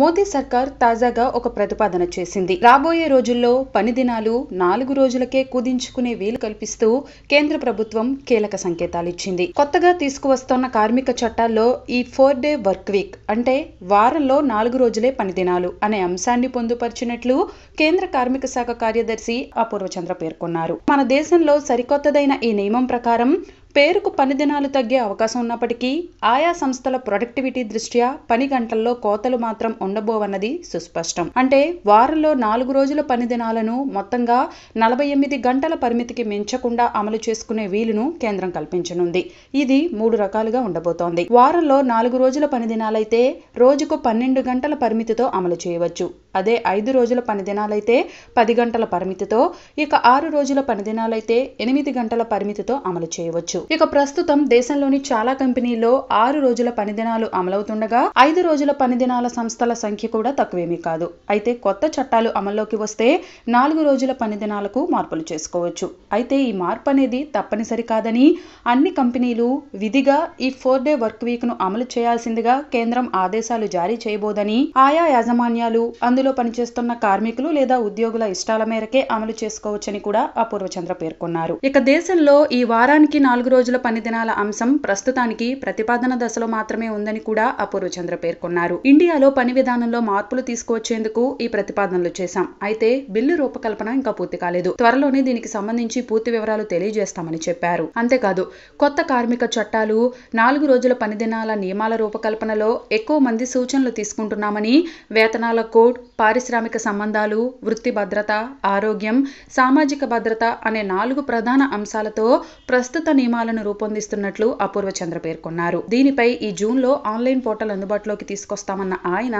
మోదీ సర్కార్ తాజాగా ఒక ప్రతిపాదన చేసింది రాబోయే రోజుల్లో పని దినాలు నాలుగు రోజులకే కుదించుకునే వీలు కల్పిస్తూ కేంద్ర ప్రభుత్వం కీలక సంకేతాలు ఇచ్చింది కొత్తగా తీసుకువస్తున్న కార్మిక చట్టాల్లో ఈ ఫోర్ డే వర్క్ వీక్ అంటే వారంలో నాలుగు రోజులే పని దినాలు అనే అంశాన్ని పొందుపరిచినట్లు కేంద్ర కార్మిక శాఖ కార్యదర్శి అపూర్వచంద్ర పేర్కొన్నారు మన దేశంలో సరికొత్తదైన ఈ నియమం ప్రకారం పేరుకు పని దినాలు తగ్గే అవకాశం ఉన్నప్పటికీ ఆయా సంస్థల ప్రొడక్టివిటీ దృష్ట్యా పని గంటల్లో కోతలు మాత్రం ఉండబోవన్నది సుస్పష్టం అంటే వారంలో నాలుగు రోజుల పని దినాలను మొత్తంగా నలభై ఎనిమిది గంటల పరిమితికి మించకుండా అమలు చేసుకునే వీలును కేంద్రం కల్పించనుంది ఇది మూడు రకాలుగా ఉండబోతోంది వారంలో నాలుగు రోజుల పని దినాలైతే రోజుకు పన్నెండు గంటల పరిమితితో అమలు చేయవచ్చు అదే ఐదు రోజుల పని దినాలైతే పది గంటల పరిమితితో ఇక ఆరు రోజుల పని దినాలైతే ఎనిమిది గంటల పరిమితితో అమలు చేయవచ్చు చేయవచ్చు ఇక ప్రస్తుతం దేశంలోని చాలా కంపెనీల్లో ఆరు రోజుల పనిదినాలు అమలవుతుండగా ఐదు రోజుల పనిదినాల సంస్థల సంఖ్య కూడా తక్కువేమీ కాదు అయితే కొత్త చట్టాలు అమల్లోకి వస్తే నాలుగు రోజుల పనిదినాలకు మార్పులు చేసుకోవచ్చు అయితే ఈ మార్పు అనేది తప్పనిసరి కాదని అన్ని కంపెనీలు విధిగా ఈ ఫోర్ డే వర్క్ వీక్ ను అమలు చేయాల్సిందిగా కేంద్రం ఆదేశాలు జారీ చేయబోదని ఆయా యాజమాన్యాలు అందులో పనిచేస్తున్న కార్మికులు లేదా ఉద్యోగుల ఇష్టాల మేరకే అమలు చేసుకోవచ్చని కూడా అపూర్వచంద్ర పేర్కొన్నారు ఇక దేశంలో ఈ వారానికి నాలుగు నాలుగు రోజుల పని దినాల అంశం ప్రస్తుతానికి ప్రతిపాదన దశలో మాత్రమే ఉందని కూడా అపూర్వ చంద్ర పేర్కొన్నారు ఇండియాలో పని విధానంలో మార్పులు తీసుకువచ్చేందుకు ఈ ప్రతిపాదనలు చేశాం అయితే బిల్లు రూపకల్పన ఇంకా పూర్తి కాలేదు త్వరలోనే దీనికి సంబంధించి పూర్తి వివరాలు తెలియజేస్తామని చెప్పారు అంతేకాదు కొత్త కార్మిక చట్టాలు నాలుగు రోజుల పని దినాల నియమాల రూపకల్పనలో ఎక్కువ మంది సూచనలు తీసుకుంటున్నామని వేతనాల కోడ్ పారిశ్రామిక సంబంధాలు వృత్తి భద్రత ఆరోగ్యం సామాజిక భద్రత అనే నాలుగు ప్రధాన అంశాలతో ప్రస్తుత నియమాలు నియమాలను రూపొందిస్తున్నట్లు అపూర్వ చంద్ర పేర్కొన్నారు దీనిపై ఈ జూన్లో ఆన్లైన్ పోర్టల్ అందుబాటులోకి తీసుకొస్తామన్న ఆయన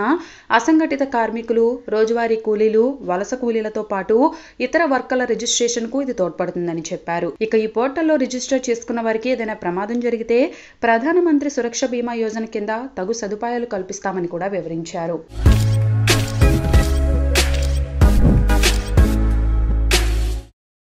అసంఘటిత కార్మికులు రోజువారీ కూలీలు వలస కూలీలతో పాటు ఇతర వర్కర్ల రిజిస్ట్రేషన్కు ఇది తోడ్పడుతుందని చెప్పారు ఇక ఈ పోర్టల్లో రిజిస్టర్ చేసుకున్న వారికి ఏదైనా ప్రమాదం జరిగితే ప్రధానమంత్రి సురక్ష బీమా యోజన కింద తగు సదుపాయాలు కల్పిస్తామని కూడా వివరించారు